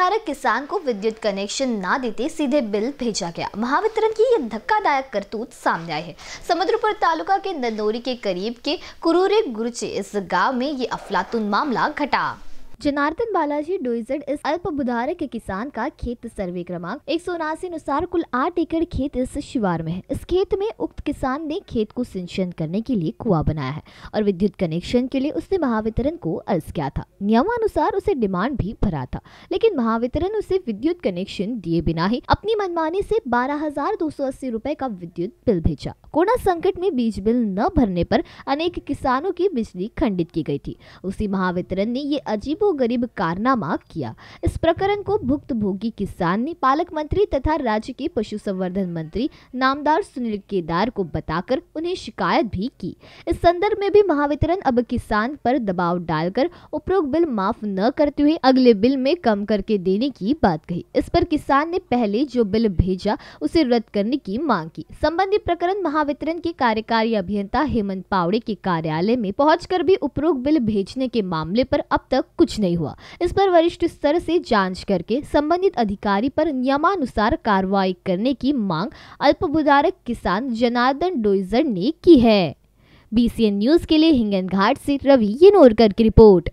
हितधारक किसान को विद्युत कनेक्शन ना देते सीधे बिल भेजा गया महावितरण की यह धक्कादायक करतूत सामने आई है समुद्रपुर तालुका के नंदोरी के करीब के कुरूरे गुरुचे इस गांव में ये अफलातून मामला घटा जनार्दन बालाजी डोईज इस अल्पबुधारक के किसान का खेत सर्वे क्रमांक एक सौ उनासी अनुसार कुल आठ एकड़ खेत इस शिवार में है इस खेत में उक्त किसान ने खेत को सिंचन करने के लिए कुआ बनाया है और विद्युत कनेक्शन के लिए उसने महावितरण को अर्ज किया था नियमानुसार उसे डिमांड भी भरा था लेकिन महावितरण उसे विद्युत कनेक्शन दिए बिना ही अपनी मनमानी से बारह हजार दो सौ अस्सी रूपए का विद्युत बिल भेजा कोरोना संकट में बीज बिल न भरने पर अनेक किसानों की बिजली खंडित की गई थी उसी महावितरण ने ये अजीबो गरीब कारनामा किया इस प्रकरण को भुक्त भोगी किसान ने पालक मंत्री तथा राज्य के पशु संवर्धन मंत्री नामदार सुनील केदार को बताकर उन्हें शिकायत भी की इस संदर्भ में भी महावितरण अब किसान पर दबाव डालकर उपरोक्त बिल माफ न करते हुए अगले बिल में कम करके देने की बात कही इस पर किसान ने पहले जो बिल भेजा उसे रद्द करने की मांग की संबंधित प्रकरण महावितरण के कार्यकारी अभियंता हेमंत पावड़े के कार्यालय में पहुंचकर भी उपरोक्त बिल भेजने के मामले पर अब तक कुछ कुछ नहीं हुआ इस पर वरिष्ठ स्तर से जांच करके संबंधित अधिकारी पर नियमानुसार कार्रवाई करने की मांग अल्पभूधारक किसान जनार्दन डोइजर ने की है बीसीएन न्यूज के लिए हिंगन घाट से रवि येनोरकर की रिपोर्ट